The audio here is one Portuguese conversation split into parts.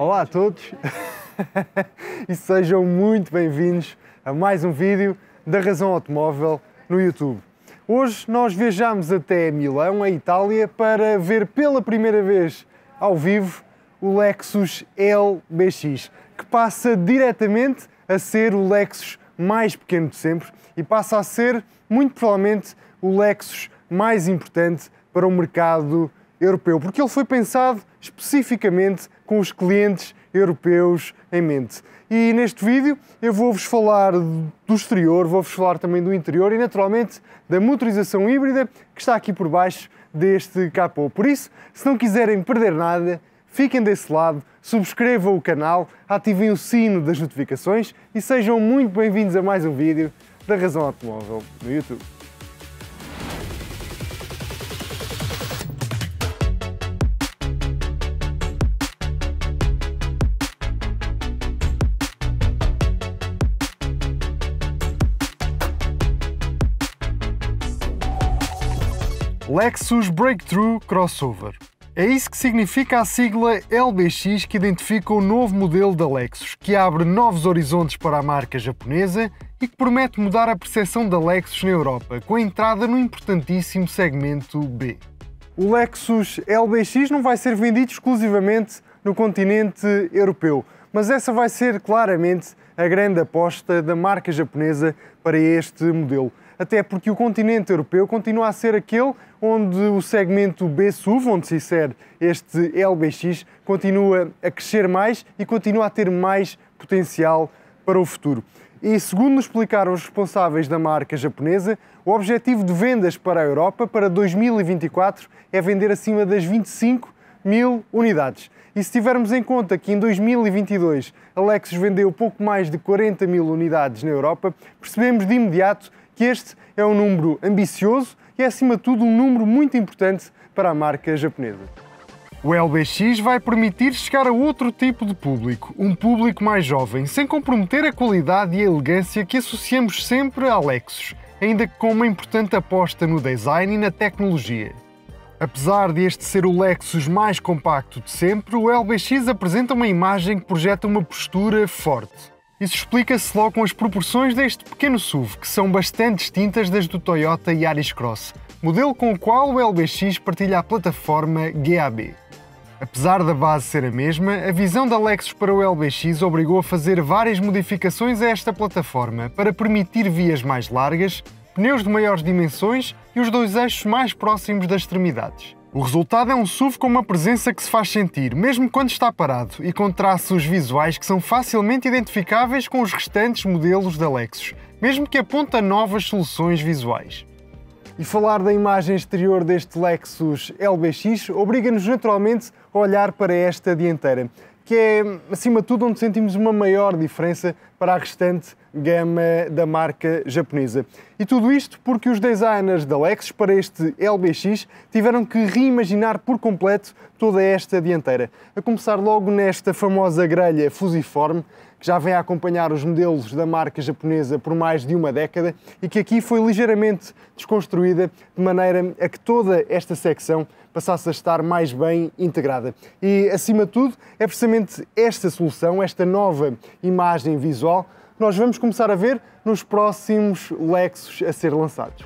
Olá a todos e sejam muito bem-vindos a mais um vídeo da Razão Automóvel no YouTube. Hoje nós viajamos até Milão, a Itália, para ver pela primeira vez ao vivo o Lexus LBX, que passa diretamente a ser o Lexus mais pequeno de sempre e passa a ser, muito provavelmente, o Lexus mais importante para o mercado europeu, porque ele foi pensado especificamente com os clientes europeus em mente. E neste vídeo eu vou-vos falar do exterior, vou-vos falar também do interior e naturalmente da motorização híbrida que está aqui por baixo deste capô. Por isso, se não quiserem perder nada, fiquem desse lado, subscrevam o canal, ativem o sino das notificações e sejam muito bem-vindos a mais um vídeo da Razão Automóvel no YouTube. Lexus Breakthrough Crossover. É isso que significa a sigla LBX que identifica o novo modelo da Lexus, que abre novos horizontes para a marca japonesa e que promete mudar a percepção da Lexus na Europa, com a entrada no importantíssimo segmento B. O Lexus LBX não vai ser vendido exclusivamente no continente europeu, mas essa vai ser claramente a grande aposta da marca japonesa para este modelo. Até porque o continente europeu continua a ser aquele onde o segmento B-SUV, onde se insere este LBX, continua a crescer mais e continua a ter mais potencial para o futuro. E segundo nos explicaram os responsáveis da marca japonesa, o objetivo de vendas para a Europa para 2024 é vender acima das 25 mil unidades. E se tivermos em conta que em 2022 a Lexus vendeu pouco mais de 40 mil unidades na Europa, percebemos de imediato que este é um número ambicioso e é, acima de tudo, um número muito importante para a marca japonesa. O LBX vai permitir chegar a outro tipo de público, um público mais jovem, sem comprometer a qualidade e a elegância que associamos sempre a Lexus, ainda que com uma importante aposta no design e na tecnologia. Apesar de este ser o Lexus mais compacto de sempre, o LBX apresenta uma imagem que projeta uma postura forte. Isso explica-se logo com as proporções deste pequeno SUV, que são bastante distintas das do Toyota Yaris Cross, modelo com o qual o LBX partilha a plataforma GAB. Apesar da base ser a mesma, a visão da Lexus para o LBX obrigou a fazer várias modificações a esta plataforma para permitir vias mais largas, pneus de maiores dimensões e os dois eixos mais próximos das extremidades. O resultado é um SUV com uma presença que se faz sentir, mesmo quando está parado, e com traços visuais que são facilmente identificáveis com os restantes modelos da Lexus, mesmo que aponta novas soluções visuais. E falar da imagem exterior deste Lexus LBX obriga-nos naturalmente a olhar para esta dianteira que é, acima de tudo, onde sentimos uma maior diferença para a restante gama da marca japonesa. E tudo isto porque os designers da Lexus para este LBX tiveram que reimaginar por completo toda esta dianteira, a começar logo nesta famosa grelha fusiforme que já vem a acompanhar os modelos da marca japonesa por mais de uma década e que aqui foi ligeiramente desconstruída de maneira a que toda esta secção passasse a estar mais bem integrada. E, acima de tudo, é precisamente esta solução, esta nova imagem visual, nós vamos começar a ver nos próximos Lexus a ser lançados.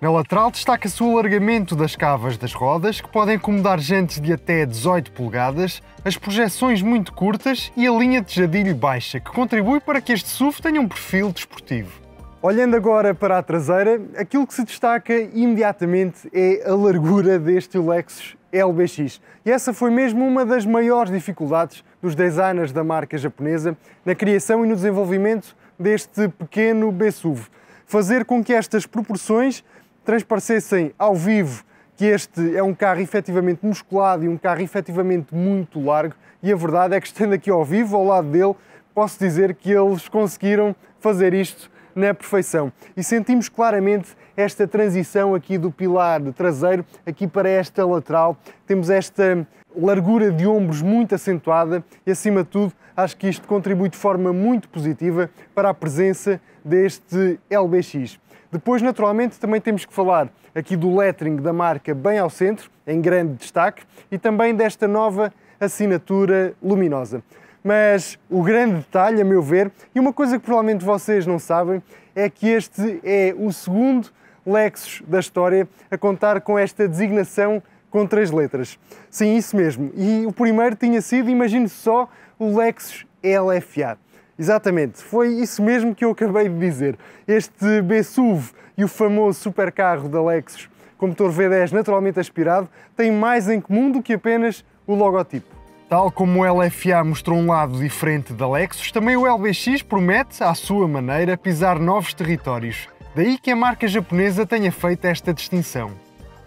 Na lateral destaca-se o alargamento das cavas das rodas, que podem acomodar jantes de até 18 polegadas, as projeções muito curtas e a linha de jadilho baixa, que contribui para que este SUV tenha um perfil desportivo. Olhando agora para a traseira, aquilo que se destaca imediatamente é a largura deste Lexus LBX. E essa foi mesmo uma das maiores dificuldades dos designers da marca japonesa na criação e no desenvolvimento deste pequeno SUV, Fazer com que estas proporções transparecessem ao vivo que este é um carro efetivamente musculado e um carro efetivamente muito largo, e a verdade é que estando aqui ao vivo, ao lado dele, posso dizer que eles conseguiram fazer isto na perfeição. E sentimos claramente esta transição aqui do pilar traseiro aqui para esta lateral. Temos esta largura de ombros muito acentuada e, acima de tudo, acho que isto contribui de forma muito positiva para a presença deste LBX. Depois, naturalmente, também temos que falar aqui do lettering da marca bem ao centro, em grande destaque, e também desta nova assinatura luminosa. Mas o grande detalhe, a meu ver, e uma coisa que provavelmente vocês não sabem, é que este é o segundo Lexus da história a contar com esta designação com três letras. Sim, isso mesmo. E o primeiro tinha sido, imagine só, o Lexus LFA. Exatamente, foi isso mesmo que eu acabei de dizer. Este B-SUV e o famoso supercarro da Lexus com motor V10 naturalmente aspirado têm mais em comum do que apenas o logotipo. Tal como o LFA mostrou um lado diferente da Lexus, também o LBX promete, à sua maneira, pisar novos territórios. Daí que a marca japonesa tenha feito esta distinção.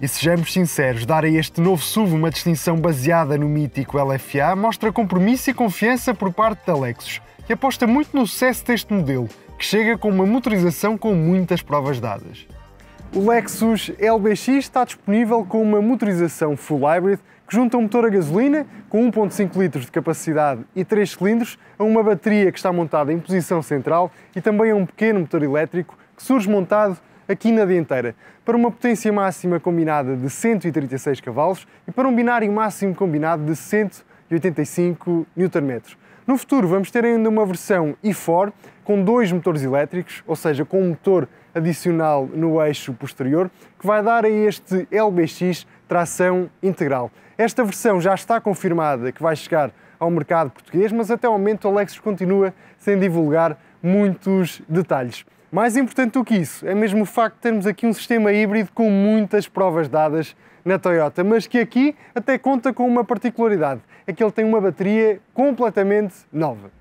E sejamos sinceros, dar a este novo SUV uma distinção baseada no mítico LFA mostra compromisso e confiança por parte da Lexus, que aposta muito no sucesso deste modelo, que chega com uma motorização com muitas provas dadas. O Lexus LBX está disponível com uma motorização full hybrid que junta um motor a gasolina com 1.5 litros de capacidade e 3 cilindros a uma bateria que está montada em posição central e também a um pequeno motor elétrico que surge montado aqui na dianteira, para uma potência máxima combinada de 136 cavalos e para um binário máximo combinado de 185 Nm. No futuro vamos ter ainda uma versão i4 com dois motores elétricos, ou seja, com um motor adicional no eixo posterior, que vai dar a este LBX tração integral. Esta versão já está confirmada que vai chegar ao mercado português, mas até ao momento o Lexus continua sem divulgar muitos detalhes. Mais importante do que isso é mesmo o facto de termos aqui um sistema híbrido com muitas provas dadas na Toyota, mas que aqui até conta com uma particularidade, é que ele tem uma bateria completamente nova.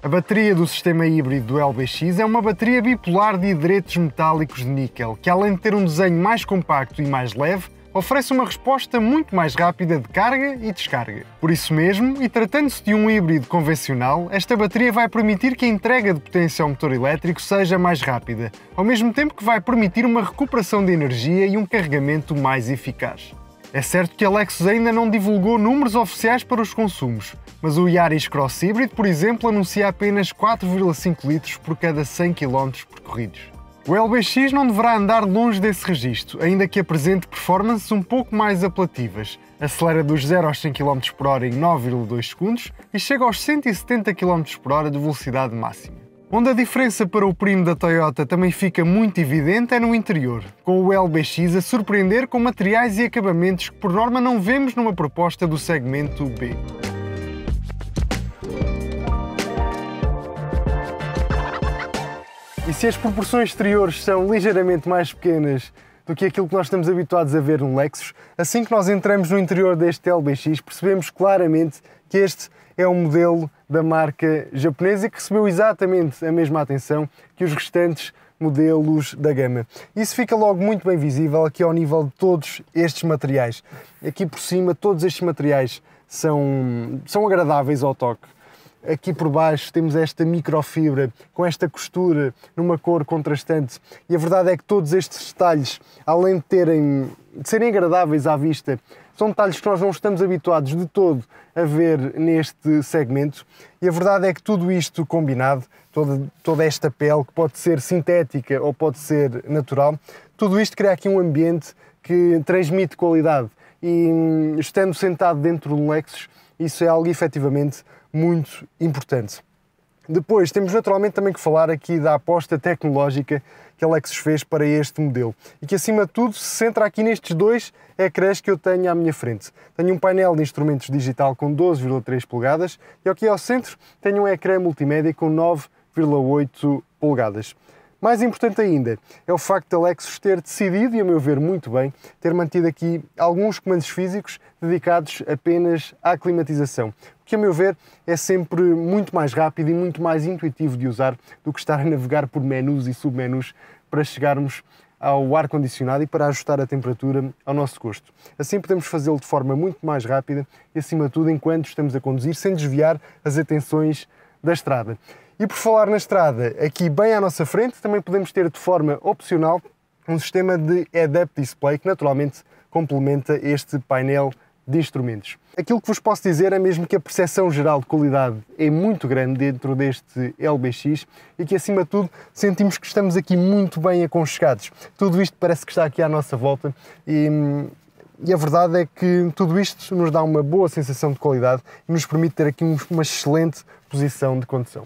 A bateria do sistema híbrido do LBX é uma bateria bipolar de hidretos metálicos de níquel, que além de ter um desenho mais compacto e mais leve, oferece uma resposta muito mais rápida de carga e descarga. Por isso mesmo, e tratando-se de um híbrido convencional, esta bateria vai permitir que a entrega de potência ao motor elétrico seja mais rápida, ao mesmo tempo que vai permitir uma recuperação de energia e um carregamento mais eficaz. É certo que a Lexus ainda não divulgou números oficiais para os consumos, mas o Yaris Cross Hybrid, por exemplo, anuncia apenas 4,5 litros por cada 100 km percorridos. O LBX não deverá andar longe desse registro, ainda que apresente performances um pouco mais apelativas. Acelera dos 0 aos 100 km por hora em 9,2 segundos e chega aos 170 km por hora de velocidade máxima. Onde a diferença para o primo da Toyota também fica muito evidente é no interior, com o LBX a surpreender com materiais e acabamentos que por norma não vemos numa proposta do segmento B. E se as proporções exteriores são ligeiramente mais pequenas do que aquilo que nós estamos habituados a ver no Lexus, assim que nós entramos no interior deste LBX, percebemos claramente que este é um modelo da marca japonesa que recebeu exatamente a mesma atenção que os restantes modelos da gama. Isso fica logo muito bem visível aqui ao nível de todos estes materiais. Aqui por cima, todos estes materiais são, são agradáveis ao toque aqui por baixo temos esta microfibra com esta costura numa cor contrastante e a verdade é que todos estes detalhes, além de terem de serem agradáveis à vista, são detalhes que nós não estamos habituados de todo a ver neste segmento e a verdade é que tudo isto combinado, toda, toda esta pele que pode ser sintética ou pode ser natural, tudo isto cria aqui um ambiente que transmite qualidade e hum, estando sentado dentro de um Lexus, isso é algo efetivamente muito importante. Depois, temos naturalmente também que falar aqui da aposta tecnológica que a Lexus fez para este modelo e que, acima de tudo, se centra aqui nestes dois ecrãs que eu tenho à minha frente. Tenho um painel de instrumentos digital com 12,3 polegadas e aqui ao centro tenho um ecrã multimédia com 9,8 polegadas. Mais importante ainda é o facto da Lexus ter decidido, e a meu ver muito bem, ter mantido aqui alguns comandos físicos dedicados apenas à climatização, que a meu ver é sempre muito mais rápido e muito mais intuitivo de usar do que estar a navegar por menus e submenus para chegarmos ao ar-condicionado e para ajustar a temperatura ao nosso gosto. Assim podemos fazê-lo de forma muito mais rápida e, acima de tudo, enquanto estamos a conduzir, sem desviar as atenções da estrada. E por falar na estrada, aqui bem à nossa frente também podemos ter de forma opcional um sistema de Adapt Display que naturalmente complementa este painel de instrumentos. Aquilo que vos posso dizer é mesmo que a percepção geral de qualidade é muito grande dentro deste LBX e que, acima de tudo, sentimos que estamos aqui muito bem aconchegados. Tudo isto parece que está aqui à nossa volta e, e a verdade é que tudo isto nos dá uma boa sensação de qualidade e nos permite ter aqui uma excelente posição de condução.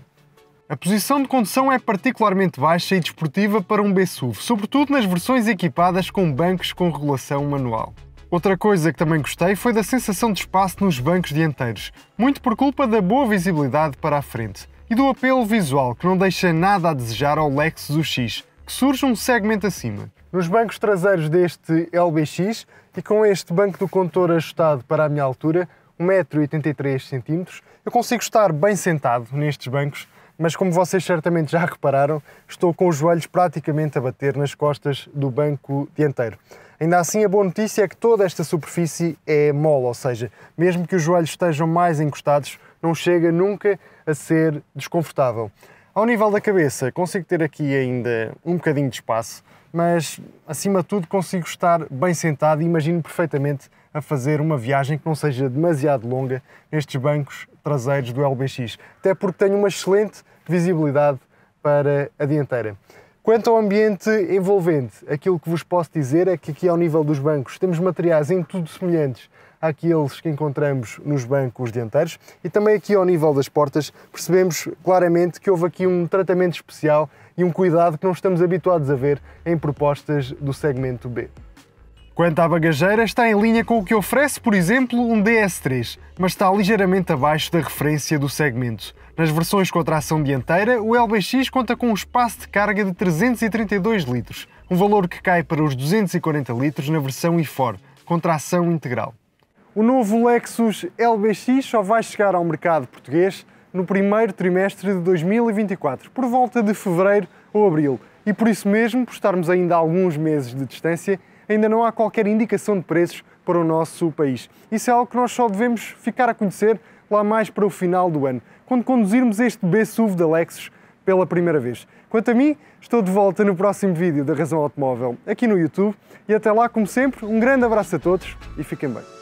A posição de condução é particularmente baixa e desportiva para um B suv sobretudo nas versões equipadas com bancos com regulação manual. Outra coisa que também gostei foi da sensação de espaço nos bancos dianteiros, muito por culpa da boa visibilidade para a frente e do apelo visual que não deixa nada a desejar ao Lexus UX, que surge um segmento acima. Nos bancos traseiros deste LBX e com este banco do condutor ajustado para a minha altura, 1,83m, eu consigo estar bem sentado nestes bancos mas como vocês certamente já repararam, estou com os joelhos praticamente a bater nas costas do banco dianteiro. Ainda assim, a boa notícia é que toda esta superfície é mole, ou seja, mesmo que os joelhos estejam mais encostados, não chega nunca a ser desconfortável. Ao nível da cabeça, consigo ter aqui ainda um bocadinho de espaço, mas acima de tudo consigo estar bem sentado e imagino perfeitamente a fazer uma viagem que não seja demasiado longa nestes bancos traseiros do LBX, até porque tem uma excelente visibilidade para a dianteira. Quanto ao ambiente envolvente, aquilo que vos posso dizer é que aqui ao nível dos bancos temos materiais em tudo semelhantes àqueles que encontramos nos bancos dianteiros e também aqui ao nível das portas percebemos claramente que houve aqui um tratamento especial e um cuidado que não estamos habituados a ver em propostas do segmento B. Quanto à bagageira, está em linha com o que oferece, por exemplo, um DS3, mas está ligeiramente abaixo da referência do segmento. Nas versões com tração dianteira, o LBX conta com um espaço de carga de 332 litros, um valor que cai para os 240 litros na versão i4, com tração integral. O novo Lexus LBX só vai chegar ao mercado português no primeiro trimestre de 2024, por volta de fevereiro ou abril, e por isso mesmo, por estarmos ainda a alguns meses de distância, ainda não há qualquer indicação de preços para o nosso país. Isso é algo que nós só devemos ficar a conhecer lá mais para o final do ano, quando conduzirmos este B-SUV da Lexus pela primeira vez. Quanto a mim, estou de volta no próximo vídeo da Razão Automóvel, aqui no YouTube, e até lá, como sempre, um grande abraço a todos e fiquem bem.